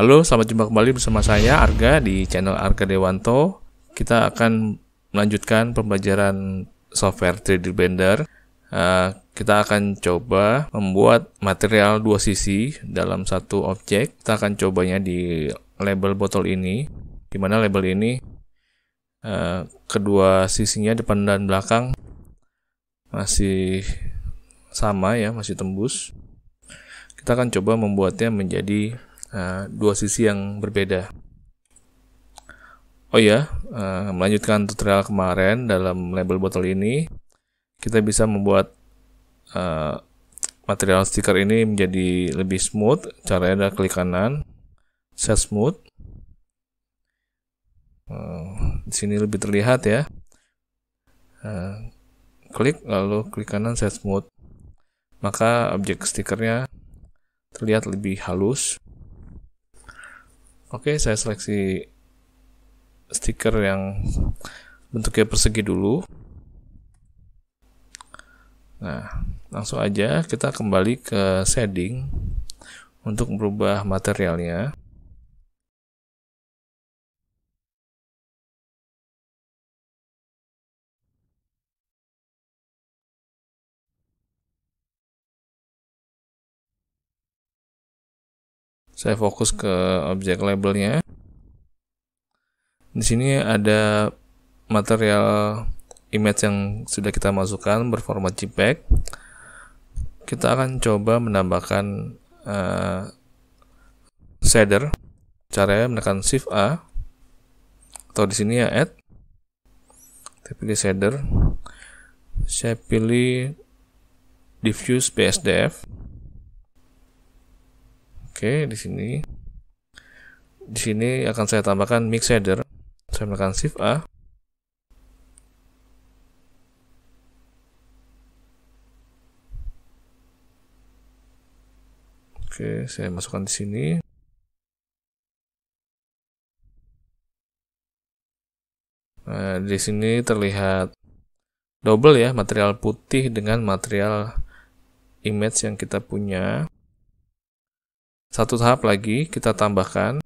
Halo, selamat jumpa kembali bersama saya Arga di channel Arga Dewanto. Kita akan melanjutkan pembelajaran software 3D Blender. Uh, kita akan coba membuat material dua sisi dalam satu objek. Kita akan cobanya di label botol ini, di mana label ini uh, kedua sisinya depan dan belakang masih sama ya, masih tembus. Kita akan coba membuatnya menjadi uh, dua sisi yang berbeda. Oh ya, uh, melanjutkan tutorial kemarin dalam label botol ini, kita bisa membuat uh, material stiker ini menjadi lebih smooth. Caranya adalah klik kanan, set smooth. Uh, di sini lebih terlihat ya. Uh, klik lalu klik kanan set smooth. Maka objek stikernya terlihat lebih halus. Oke, saya seleksi stiker yang bentuknya persegi dulu. Nah, langsung aja kita kembali ke setting untuk merubah materialnya. Saya fokus ke objek labelnya. Di sini ada material image yang sudah kita masukkan berformat JPEG. Kita akan coba menambahkan uh, shader. Caranya menekan Shift A atau di sini ya add. Kita pilih shader. Saya pilih diffuse BSDF. Oke, di sini di sini akan saya tambahkan mix header. Saya menekan Shift A. Oke, saya masukkan di sini. Nah, di sini terlihat double ya material putih dengan material image yang kita punya. Satu tahap lagi kita tambahkan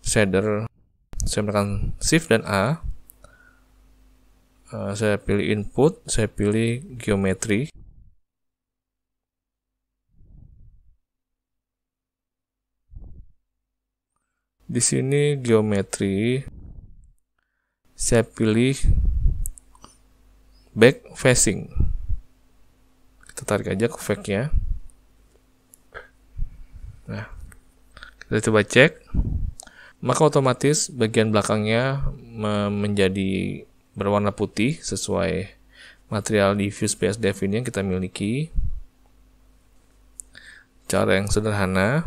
shader. Saya menekan Shift dan A. Eh, saya pilih input, saya pilih geometri. Di sini geometri saya pilih back facing. Kita tarik aja ke fake nya Kita coba cek. Maka otomatis bagian belakangnya menjadi berwarna putih sesuai material diffuse PS Dev ini yang kita miliki. Cara yang sederhana,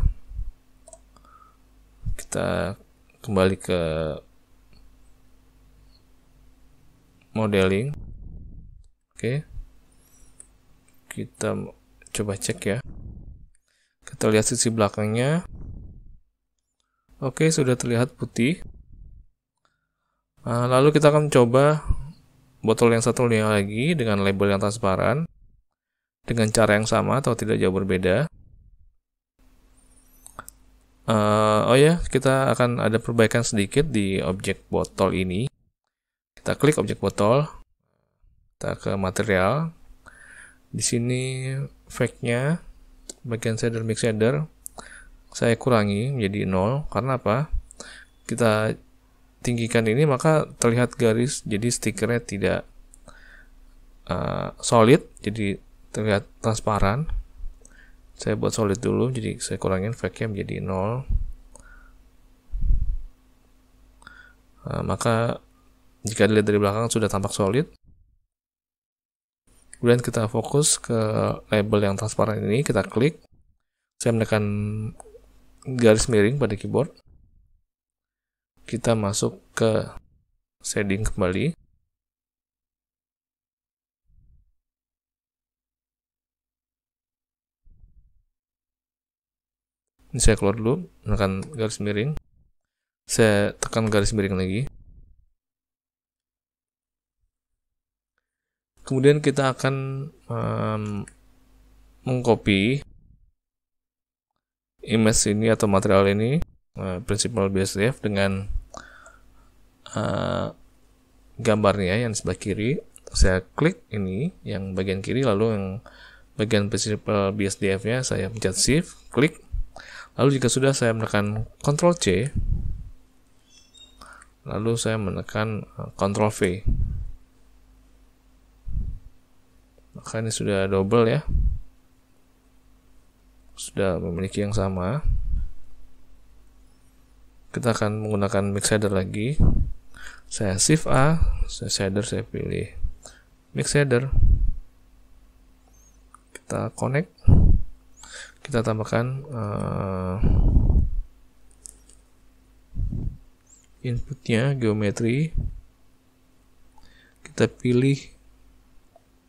kita kembali ke modeling. Oke. Kita coba cek ya. Kita lihat sisi belakangnya. Oke, sudah terlihat putih. Ah, lalu kita akan coba botol yang satu lagi dengan label yang transparan dengan cara yang sama atau tidak jauh berbeda. Uh, oh ya, kita akan ada perbaikan sedikit di objek botol ini. Kita klik objek botol, kita ke material. Di sini fake-nya, bagian shader mix shader, saya kurangi menjadi 0 karena apa? Kita tinggikan ini maka terlihat garis jadi stikernya tidak uh, solid jadi terlihat transparan saya buat solid dulu jadi saya kurangin fake menjadi 0 uh, eh, maka jika dilihat dari belakang sudah tampak solid kemudian kita fokus ke label yang transparan ini kita klik saya menekan garis miring pada keyboard. Kita masuk ke setting kembali. Ini saya keluar dulu, menekan garis miring. Saya tekan garis miring lagi. Kemudian kita akan um, mengcopy image ini atau material ini uh, principal BSDF dengan uh, gambarnya yang sebelah kiri saya klik ini yang bagian kiri lalu yang bagian principal BSDF nya saya pencet shift klik lalu jika sudah saya menekan Ctrl C lalu saya menekan eh, Ctrl V maka ini sudah double ya sudah memiliki yang sama kita akan menggunakan mix header lagi saya shift A saya shader saya pilih mix header kita connect kita tambahkan uh, inputnya geometri kita pilih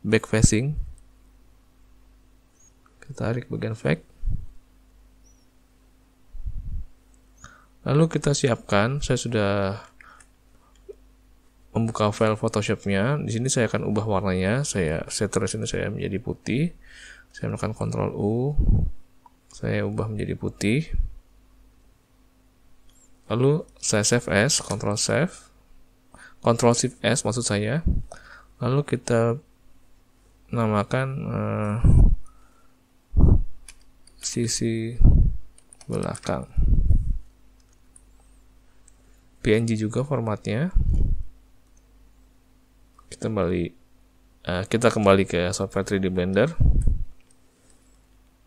back facing kita tarik bagian fake lalu kita siapkan saya sudah membuka file Photoshopnya di sini saya akan ubah warnanya saya saturation saya menjadi putih saya menekan Ctrl U saya ubah menjadi putih lalu saya save as Ctrl save Ctrl shift s maksud saya lalu kita namakan uh, sisi belakang PNG juga formatnya. Kita kembali uh, kita kembali ke software 3D Blender.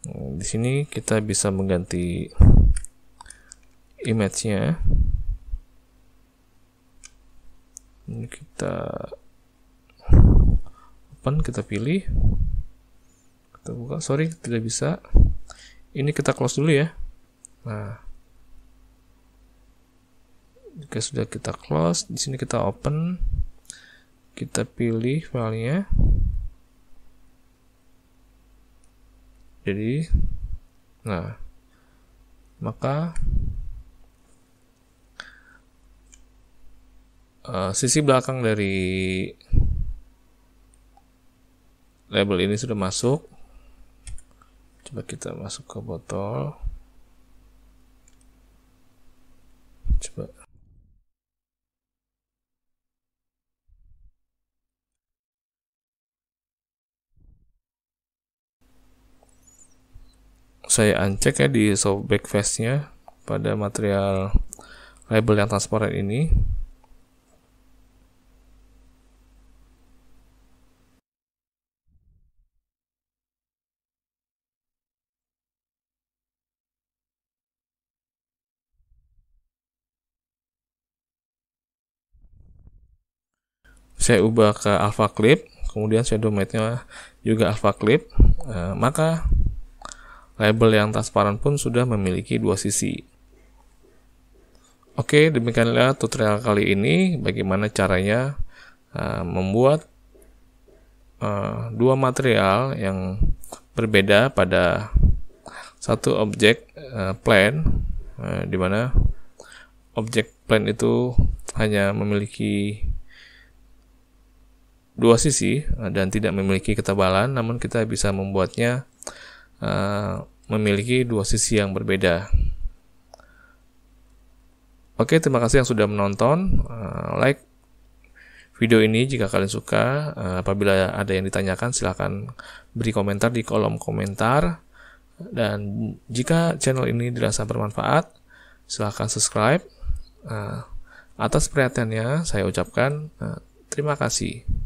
Nah, di sini kita bisa mengganti image-nya. Ini kita open, kita pilih. Kita buka. Sorry, tidak bisa. Ini kita close dulu ya. Nah, Oke sudah kita close, di sini kita open. Kita pilih filenya. Jadi, nah, maka uh, sisi belakang dari label ini sudah masuk. Coba kita masuk ke botol. Coba. saya uncheck ya di sobek face nya pada material label yang transparan ini saya ubah ke alpha clip kemudian shadow matte nya juga alpha clip e, maka Label yang transparan pun sudah memiliki dua sisi. Oke, demikianlah tutorial kali ini bagaimana caranya uh, membuat uh, dua material yang berbeda pada satu objek uh, plan uh, di mana objek plan itu hanya memiliki dua sisi dan tidak memiliki ketebalan, namun kita bisa membuatnya Eh, memiliki dua sisi yang berbeda. Oke, terima kasih yang sudah menonton. Eh, like video ini jika kalian suka. Eh, apabila ada yang ditanyakan, silahkan beri komentar di kolom komentar. Dan jika channel ini dirasa bermanfaat, silahkan subscribe. atas perhatiannya, saya ucapkan terima kasih.